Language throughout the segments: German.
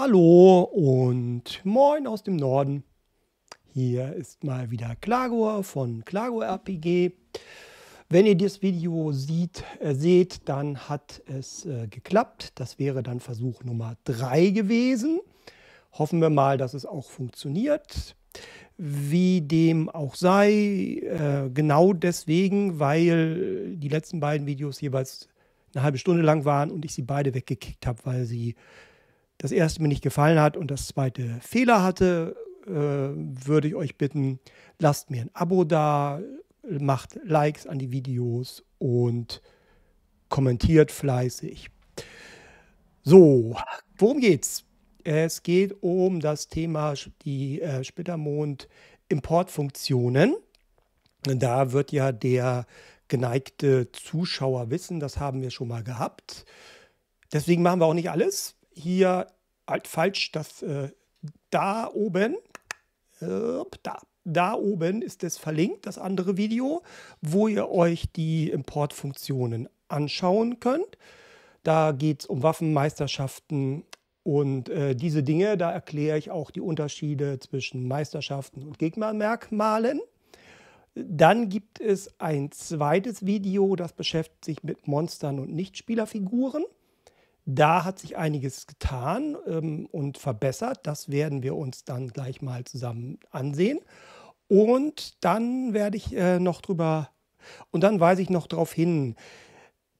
Hallo und moin aus dem Norden. Hier ist mal wieder Klagor von Klagor RPG. Wenn ihr das Video sieht, äh, seht, dann hat es äh, geklappt. Das wäre dann Versuch Nummer 3 gewesen. Hoffen wir mal, dass es auch funktioniert. Wie dem auch sei, äh, genau deswegen, weil die letzten beiden Videos jeweils eine halbe Stunde lang waren und ich sie beide weggekickt habe, weil sie das erste mir nicht gefallen hat und das zweite Fehler hatte, äh, würde ich euch bitten, lasst mir ein Abo da, macht Likes an die Videos und kommentiert fleißig. So, worum geht's? Es geht um das Thema die äh, Splittermond-Importfunktionen. Da wird ja der geneigte Zuschauer wissen, das haben wir schon mal gehabt. Deswegen machen wir auch nicht alles hier halt falsch, das äh, da oben, äh, da, da oben ist es verlinkt, das andere Video, wo ihr euch die Importfunktionen anschauen könnt. Da geht es um Waffenmeisterschaften und äh, diese Dinge. Da erkläre ich auch die Unterschiede zwischen Meisterschaften und Gegnermerkmalen. Dann gibt es ein zweites Video, das beschäftigt sich mit Monstern und Nichtspielerfiguren. Da hat sich einiges getan ähm, und verbessert. Das werden wir uns dann gleich mal zusammen ansehen. Und dann werde ich äh, noch drüber, und dann weise ich noch darauf hin,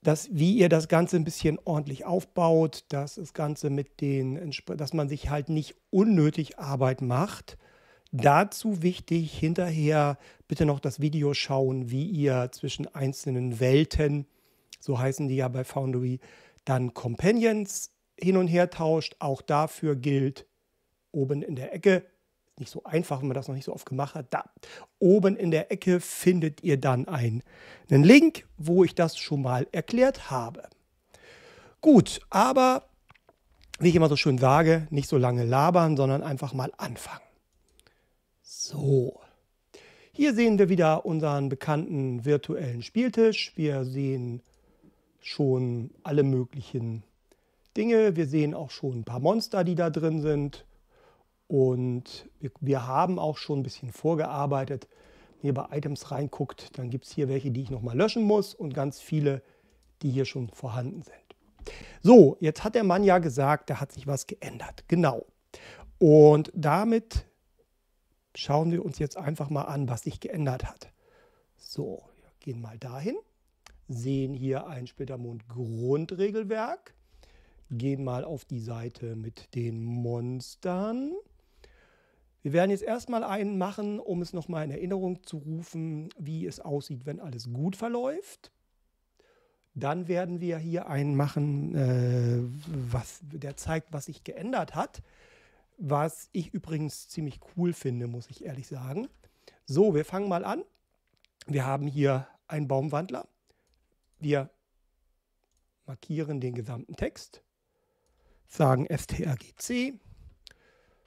dass wie ihr das Ganze ein bisschen ordentlich aufbaut, dass das Ganze mit den, dass man sich halt nicht unnötig Arbeit macht. Dazu wichtig, hinterher bitte noch das Video schauen, wie ihr zwischen einzelnen Welten, so heißen die ja bei Foundry, dann Companions hin und her tauscht. Auch dafür gilt oben in der Ecke, nicht so einfach, wenn man das noch nicht so oft gemacht hat, da oben in der Ecke findet ihr dann einen, einen Link, wo ich das schon mal erklärt habe. Gut, aber wie ich immer so schön sage, nicht so lange labern, sondern einfach mal anfangen. So. Hier sehen wir wieder unseren bekannten virtuellen Spieltisch. Wir sehen schon alle möglichen Dinge. Wir sehen auch schon ein paar Monster, die da drin sind. Und wir, wir haben auch schon ein bisschen vorgearbeitet. Wenn ihr bei Items reinguckt, dann gibt es hier welche, die ich nochmal löschen muss und ganz viele, die hier schon vorhanden sind. So, jetzt hat der Mann ja gesagt, da hat sich was geändert. Genau. Und damit schauen wir uns jetzt einfach mal an, was sich geändert hat. So, wir gehen mal dahin sehen hier ein Splittermond-Grundregelwerk. Gehen mal auf die Seite mit den Monstern. Wir werden jetzt erstmal einen machen, um es nochmal in Erinnerung zu rufen, wie es aussieht, wenn alles gut verläuft. Dann werden wir hier einen machen, äh, was, der zeigt, was sich geändert hat. Was ich übrigens ziemlich cool finde, muss ich ehrlich sagen. So, wir fangen mal an. Wir haben hier einen Baumwandler. Wir markieren den gesamten Text, sagen strgc,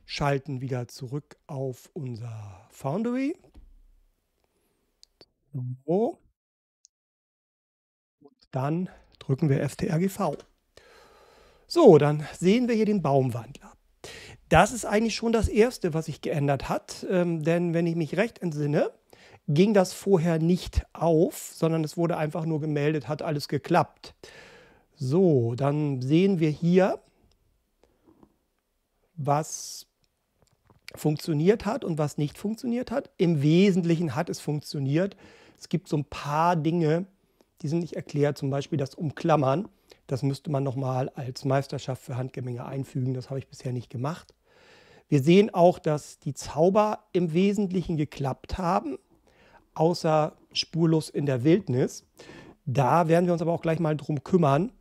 schalten wieder zurück auf unser Foundry. So. Und dann drücken wir strgv. So, dann sehen wir hier den Baumwandler. Das ist eigentlich schon das Erste, was sich geändert hat, ähm, denn wenn ich mich recht entsinne, ging das vorher nicht auf, sondern es wurde einfach nur gemeldet, hat alles geklappt. So, dann sehen wir hier, was funktioniert hat und was nicht funktioniert hat. Im Wesentlichen hat es funktioniert. Es gibt so ein paar Dinge, die sind nicht erklärt, zum Beispiel das Umklammern. Das müsste man nochmal als Meisterschaft für Handgemenge einfügen. Das habe ich bisher nicht gemacht. Wir sehen auch, dass die Zauber im Wesentlichen geklappt haben außer spurlos in der Wildnis. Da werden wir uns aber auch gleich mal drum kümmern.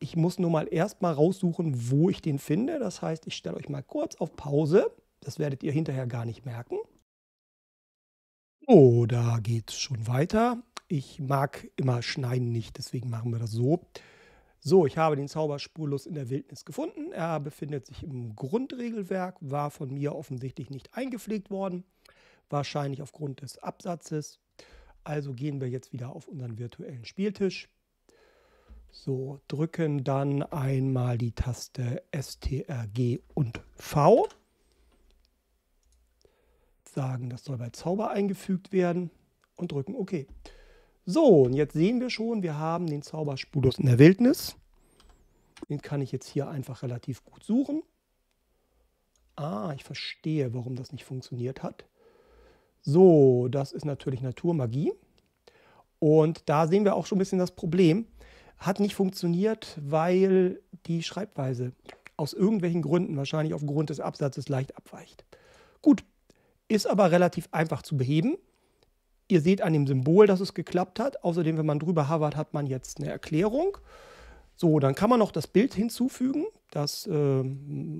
Ich muss nur mal erst mal raussuchen, wo ich den finde. Das heißt, ich stelle euch mal kurz auf Pause. Das werdet ihr hinterher gar nicht merken. Oh, da geht's schon weiter. Ich mag immer Schneiden nicht, deswegen machen wir das so. So, ich habe den Zauber spurlos in der Wildnis gefunden. Er befindet sich im Grundregelwerk, war von mir offensichtlich nicht eingepflegt worden wahrscheinlich aufgrund des Absatzes. Also gehen wir jetzt wieder auf unseren virtuellen Spieltisch. So, drücken dann einmal die Taste STRG und V. Sagen, das soll bei Zauber eingefügt werden und drücken OK. So, und jetzt sehen wir schon, wir haben den Zauberspulus in der Wildnis. Den kann ich jetzt hier einfach relativ gut suchen. Ah, ich verstehe, warum das nicht funktioniert hat. So, das ist natürlich Naturmagie. Und da sehen wir auch schon ein bisschen das Problem. Hat nicht funktioniert, weil die Schreibweise aus irgendwelchen Gründen, wahrscheinlich aufgrund des Absatzes, leicht abweicht. Gut, ist aber relativ einfach zu beheben. Ihr seht an dem Symbol, dass es geklappt hat. Außerdem, wenn man drüber hovert, hat man jetzt eine Erklärung. So, dann kann man noch das Bild hinzufügen. Das äh,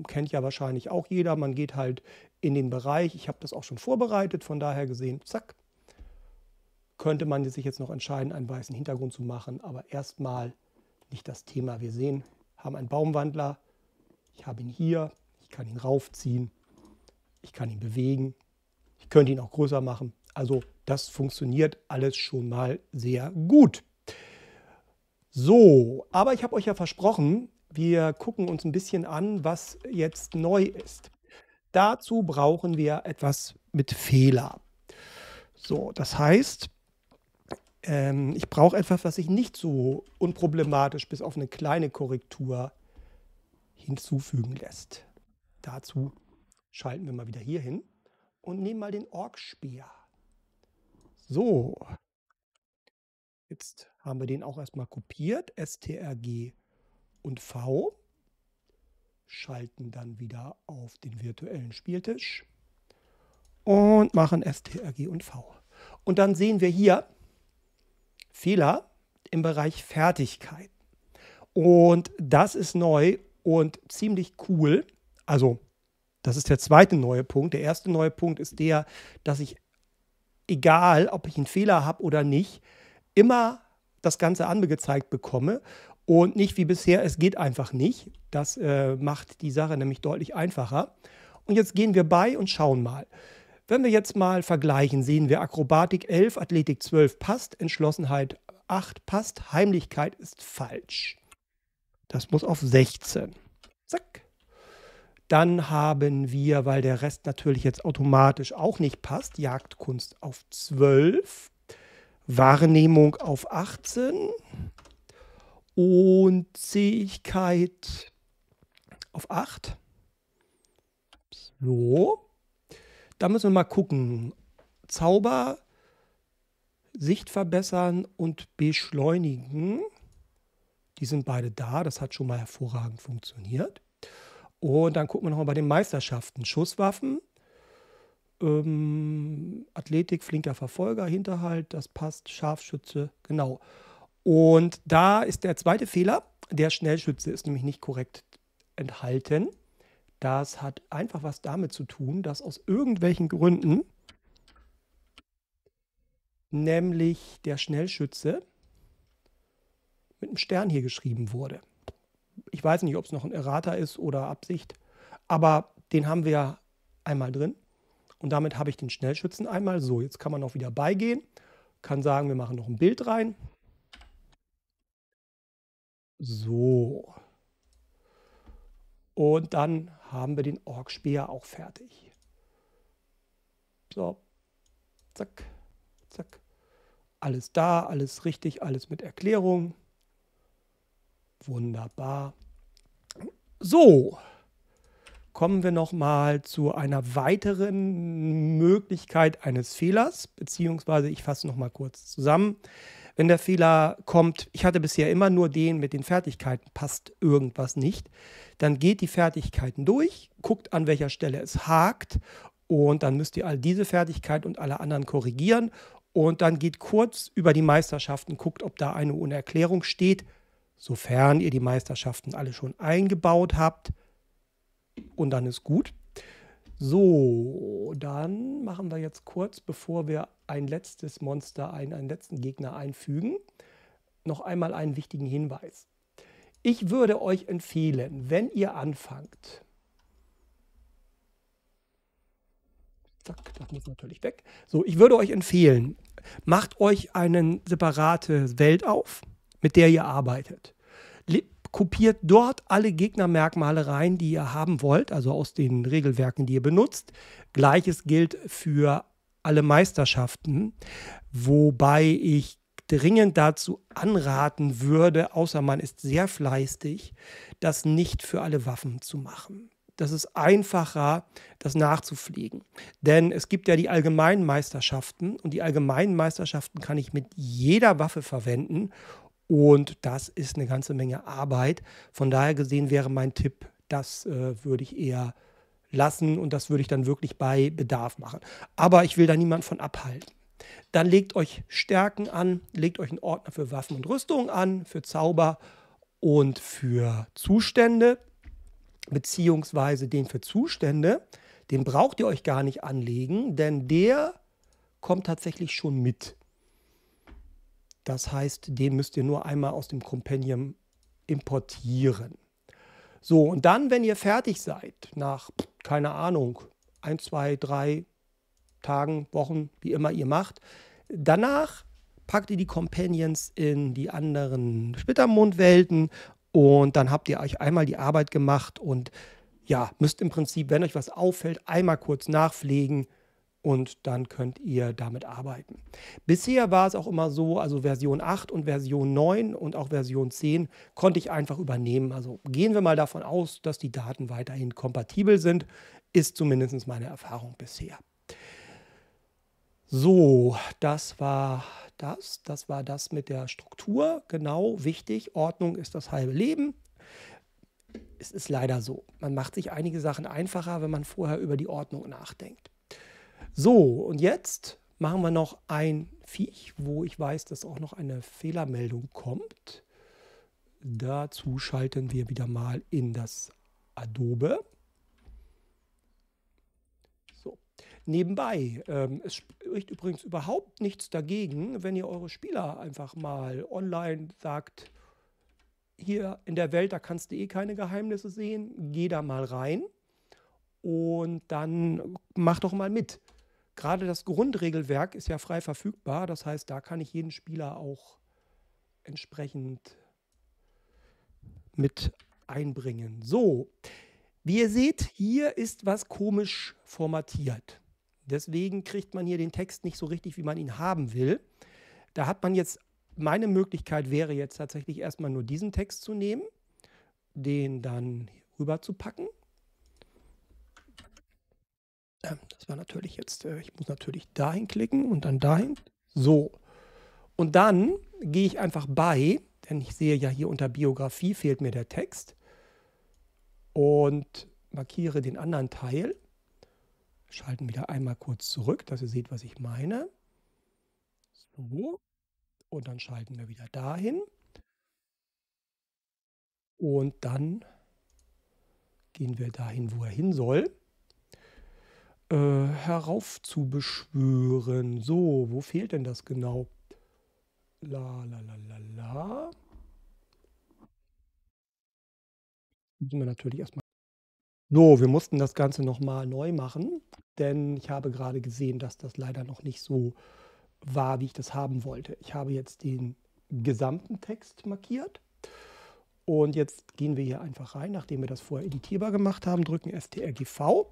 kennt ja wahrscheinlich auch jeder. Man geht halt in den Bereich, ich habe das auch schon vorbereitet, von daher gesehen, zack, könnte man sich jetzt noch entscheiden, einen weißen Hintergrund zu machen, aber erstmal nicht das Thema. Wir sehen, haben einen Baumwandler, ich habe ihn hier, ich kann ihn raufziehen, ich kann ihn bewegen, ich könnte ihn auch größer machen. Also das funktioniert alles schon mal sehr gut. So, aber ich habe euch ja versprochen, wir gucken uns ein bisschen an, was jetzt neu ist. Dazu brauchen wir etwas mit Fehler. So, das heißt, ähm, ich brauche etwas, was ich nicht so unproblematisch bis auf eine kleine Korrektur hinzufügen lässt. Dazu schalten wir mal wieder hier hin und nehmen mal den Org-Speer. So, jetzt haben wir den auch erstmal kopiert, strg und v schalten dann wieder auf den virtuellen Spieltisch und machen STRG und V. Und dann sehen wir hier Fehler im Bereich Fertigkeiten. Und das ist neu und ziemlich cool. Also, das ist der zweite neue Punkt. Der erste neue Punkt ist der, dass ich, egal ob ich einen Fehler habe oder nicht, immer das Ganze angezeigt bekomme und nicht wie bisher, es geht einfach nicht. Das äh, macht die Sache nämlich deutlich einfacher. Und jetzt gehen wir bei und schauen mal. Wenn wir jetzt mal vergleichen, sehen wir Akrobatik 11, Athletik 12 passt, Entschlossenheit 8 passt, Heimlichkeit ist falsch. Das muss auf 16. Zack. Dann haben wir, weil der Rest natürlich jetzt automatisch auch nicht passt, Jagdkunst auf 12, Wahrnehmung auf 18, und Zähigkeit auf 8. So. Da müssen wir mal gucken. Zauber, Sicht verbessern und beschleunigen. Die sind beide da. Das hat schon mal hervorragend funktioniert. Und dann gucken wir nochmal bei den Meisterschaften. Schusswaffen, ähm, Athletik, flinker Verfolger, Hinterhalt, das passt, Scharfschütze, genau. Und da ist der zweite Fehler, der Schnellschütze ist nämlich nicht korrekt enthalten. Das hat einfach was damit zu tun, dass aus irgendwelchen Gründen nämlich der Schnellschütze mit einem Stern hier geschrieben wurde. Ich weiß nicht, ob es noch ein Errater ist oder Absicht, aber den haben wir einmal drin und damit habe ich den Schnellschützen einmal. So, jetzt kann man auch wieder beigehen, kann sagen, wir machen noch ein Bild rein, so. Und dann haben wir den Org-Speer auch fertig. So. Zack. Zack. Alles da, alles richtig, alles mit Erklärung. Wunderbar. So, kommen wir nochmal zu einer weiteren Möglichkeit eines Fehlers, beziehungsweise ich fasse nochmal kurz zusammen wenn der Fehler kommt, ich hatte bisher immer nur den mit den Fertigkeiten, passt irgendwas nicht, dann geht die Fertigkeiten durch, guckt an welcher Stelle es hakt und dann müsst ihr all diese Fertigkeit und alle anderen korrigieren und dann geht kurz über die Meisterschaften, guckt, ob da eine Unerklärung steht, sofern ihr die Meisterschaften alle schon eingebaut habt und dann ist gut. So, dann machen wir jetzt kurz, bevor wir ein letztes Monster, einen, einen letzten Gegner einfügen, noch einmal einen wichtigen Hinweis. Ich würde euch empfehlen, wenn ihr anfangt, zack, das muss natürlich weg. So, ich würde euch empfehlen, macht euch eine separate Welt auf, mit der ihr arbeitet kopiert dort alle Gegnermerkmale rein, die ihr haben wollt, also aus den Regelwerken, die ihr benutzt. Gleiches gilt für alle Meisterschaften, wobei ich dringend dazu anraten würde, außer man ist sehr fleißig, das nicht für alle Waffen zu machen. Das ist einfacher, das nachzufliegen. Denn es gibt ja die allgemeinen Meisterschaften und die allgemeinen Meisterschaften kann ich mit jeder Waffe verwenden und das ist eine ganze Menge Arbeit. Von daher gesehen wäre mein Tipp, das äh, würde ich eher lassen und das würde ich dann wirklich bei Bedarf machen. Aber ich will da niemand von abhalten. Dann legt euch Stärken an, legt euch einen Ordner für Waffen und Rüstung an, für Zauber und für Zustände, beziehungsweise den für Zustände, den braucht ihr euch gar nicht anlegen, denn der kommt tatsächlich schon mit. Das heißt, den müsst ihr nur einmal aus dem Compendium importieren. So, und dann, wenn ihr fertig seid, nach, keine Ahnung, ein, zwei, drei Tagen, Wochen, wie immer ihr macht, danach packt ihr die Companions in die anderen Splittermondwelten und dann habt ihr euch einmal die Arbeit gemacht und ja, müsst im Prinzip, wenn euch was auffällt, einmal kurz nachpflegen, und dann könnt ihr damit arbeiten. Bisher war es auch immer so, also Version 8 und Version 9 und auch Version 10 konnte ich einfach übernehmen. Also gehen wir mal davon aus, dass die Daten weiterhin kompatibel sind, ist zumindest meine Erfahrung bisher. So, das war das, das war das mit der Struktur, genau wichtig, Ordnung ist das halbe Leben. Es ist leider so, man macht sich einige Sachen einfacher, wenn man vorher über die Ordnung nachdenkt. So, und jetzt machen wir noch ein Viech, wo ich weiß, dass auch noch eine Fehlermeldung kommt. Dazu schalten wir wieder mal in das Adobe. So. Nebenbei, ähm, es spricht übrigens überhaupt nichts dagegen, wenn ihr eure Spieler einfach mal online sagt, hier in der Welt, da kannst du eh keine Geheimnisse sehen, geh da mal rein und dann mach doch mal mit. Gerade das Grundregelwerk ist ja frei verfügbar. Das heißt, da kann ich jeden Spieler auch entsprechend mit einbringen. So, wie ihr seht, hier ist was komisch formatiert. Deswegen kriegt man hier den Text nicht so richtig, wie man ihn haben will. Da hat man jetzt, meine Möglichkeit wäre jetzt tatsächlich erstmal nur diesen Text zu nehmen, den dann rüber zu packen ähm, das war natürlich jetzt, äh, ich muss natürlich dahin klicken und dann dahin. So. Und dann gehe ich einfach bei, denn ich sehe ja hier unter Biografie fehlt mir der Text und markiere den anderen Teil. Schalten wieder einmal kurz zurück, dass ihr seht, was ich meine. So. Und dann schalten wir wieder dahin. Und dann gehen wir dahin, wo er hin soll äh, heraufzubeschwören. So, wo fehlt denn das genau? La la la la la. Müssen wir natürlich erstmal. So, wir mussten das Ganze nochmal neu machen, denn ich habe gerade gesehen, dass das leider noch nicht so war, wie ich das haben wollte. Ich habe jetzt den gesamten Text markiert. Und jetzt gehen wir hier einfach rein, nachdem wir das vorher editierbar gemacht haben, drücken STRGV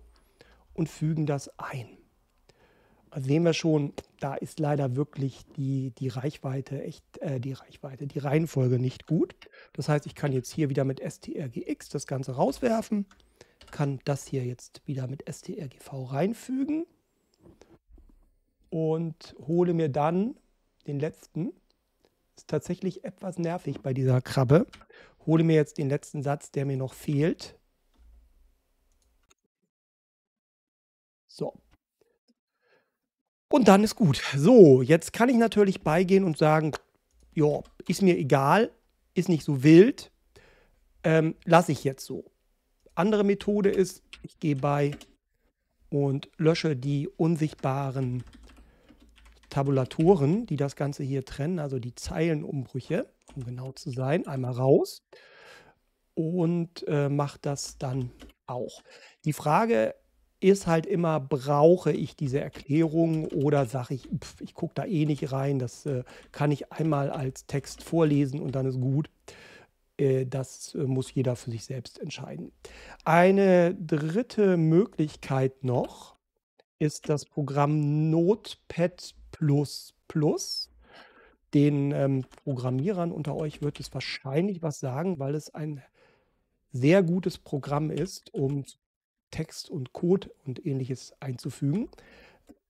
und fügen das ein. Also sehen wir schon, da ist leider wirklich die, die Reichweite, echt, äh, die Reichweite, die Reihenfolge nicht gut. Das heißt, ich kann jetzt hier wieder mit strgx das Ganze rauswerfen, kann das hier jetzt wieder mit strgv reinfügen und hole mir dann den letzten. Ist tatsächlich etwas nervig bei dieser Krabbe. Hole mir jetzt den letzten Satz, der mir noch fehlt, So. Und dann ist gut. So, jetzt kann ich natürlich beigehen und sagen, ja, ist mir egal, ist nicht so wild, ähm, lasse ich jetzt so. Andere Methode ist, ich gehe bei und lösche die unsichtbaren Tabulatoren, die das Ganze hier trennen, also die Zeilenumbrüche, um genau zu sein, einmal raus und äh, macht das dann auch. Die Frage ist halt immer, brauche ich diese Erklärung oder sage ich, pf, ich gucke da eh nicht rein, das äh, kann ich einmal als Text vorlesen und dann ist gut. Äh, das äh, muss jeder für sich selbst entscheiden. Eine dritte Möglichkeit noch ist das Programm Notepad Den ähm, Programmierern unter euch wird es wahrscheinlich was sagen, weil es ein sehr gutes Programm ist, um zu Text und Code und ähnliches einzufügen.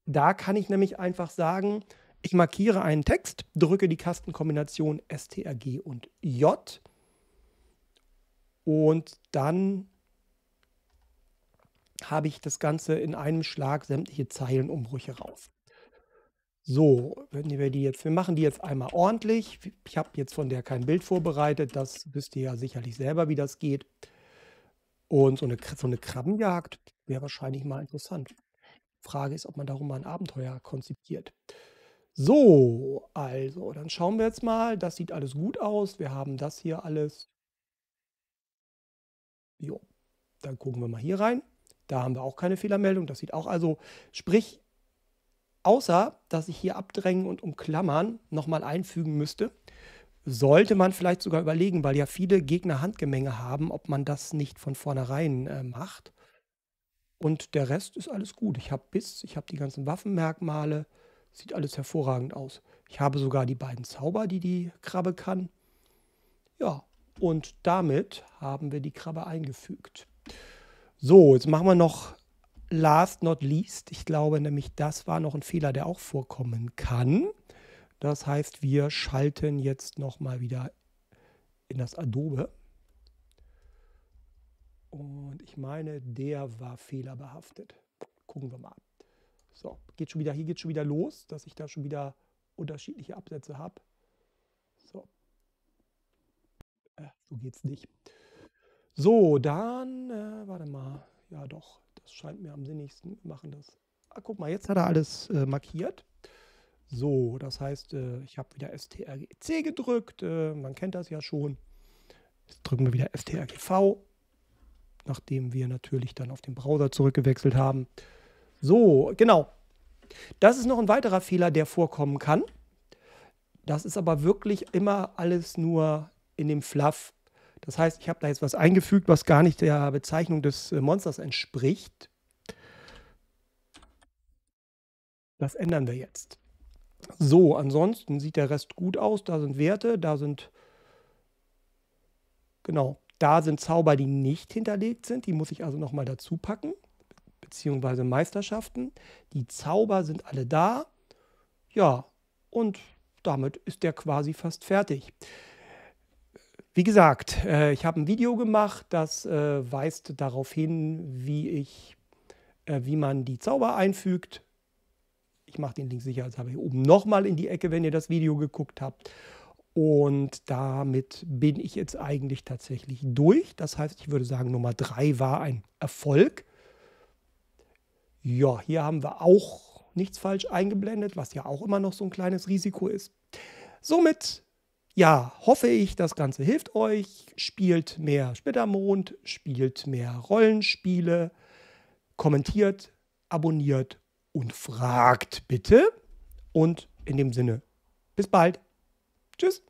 Da kann ich nämlich einfach sagen, ich markiere einen Text, drücke die Kastenkombination STRG und J und dann habe ich das Ganze in einem Schlag sämtliche Zeilenumbrüche rauf. So, wenn wir die jetzt, wir machen die jetzt einmal ordentlich. Ich habe jetzt von der kein Bild vorbereitet, das wisst ihr ja sicherlich selber, wie das geht. Und so eine, so eine Krabbenjagd wäre wahrscheinlich mal interessant. Frage ist, ob man darum mal ein Abenteuer konzipiert. So, also, dann schauen wir jetzt mal. Das sieht alles gut aus. Wir haben das hier alles. Jo, dann gucken wir mal hier rein. Da haben wir auch keine Fehlermeldung. Das sieht auch also, sprich, außer, dass ich hier abdrängen und umklammern nochmal einfügen müsste sollte man vielleicht sogar überlegen, weil ja viele Gegner Handgemenge haben, ob man das nicht von vornherein äh, macht. Und der Rest ist alles gut. Ich habe Biss, ich habe die ganzen Waffenmerkmale, sieht alles hervorragend aus. Ich habe sogar die beiden Zauber, die die Krabbe kann. Ja, und damit haben wir die Krabbe eingefügt. So, jetzt machen wir noch last not least. Ich glaube nämlich, das war noch ein Fehler, der auch vorkommen kann. Das heißt, wir schalten jetzt nochmal wieder in das Adobe. Und ich meine, der war fehlerbehaftet. Gucken wir mal. So, geht schon wieder, hier geht schon wieder los, dass ich da schon wieder unterschiedliche Absätze habe. So. Äh, so geht's nicht. So, dann, äh, warte mal. Ja, doch, das scheint mir am sinnigsten. Wir machen das. Ah, guck mal, jetzt hat er alles äh, markiert. So, das heißt, äh, ich habe wieder STRGC gedrückt. Äh, man kennt das ja schon. Jetzt drücken wir wieder STRGV, nachdem wir natürlich dann auf den Browser zurückgewechselt haben. So, genau. Das ist noch ein weiterer Fehler, der vorkommen kann. Das ist aber wirklich immer alles nur in dem Fluff. Das heißt, ich habe da jetzt was eingefügt, was gar nicht der Bezeichnung des äh, Monsters entspricht. Das ändern wir jetzt. So, ansonsten sieht der Rest gut aus. Da sind Werte, da sind genau, da sind Zauber, die nicht hinterlegt sind. Die muss ich also nochmal dazu packen, beziehungsweise Meisterschaften. Die Zauber sind alle da. Ja, und damit ist der quasi fast fertig. Wie gesagt, äh, ich habe ein Video gemacht, das äh, weist darauf hin, wie ich, äh, wie man die Zauber einfügt ich mache den Link sicher, als habe ich oben nochmal in die Ecke, wenn ihr das Video geguckt habt. Und damit bin ich jetzt eigentlich tatsächlich durch. Das heißt, ich würde sagen, Nummer 3 war ein Erfolg. Ja, hier haben wir auch nichts falsch eingeblendet, was ja auch immer noch so ein kleines Risiko ist. Somit, ja, hoffe ich, das Ganze hilft euch. Spielt mehr Spittermond, spielt mehr Rollenspiele, kommentiert, abonniert und fragt bitte. Und in dem Sinne, bis bald. Tschüss.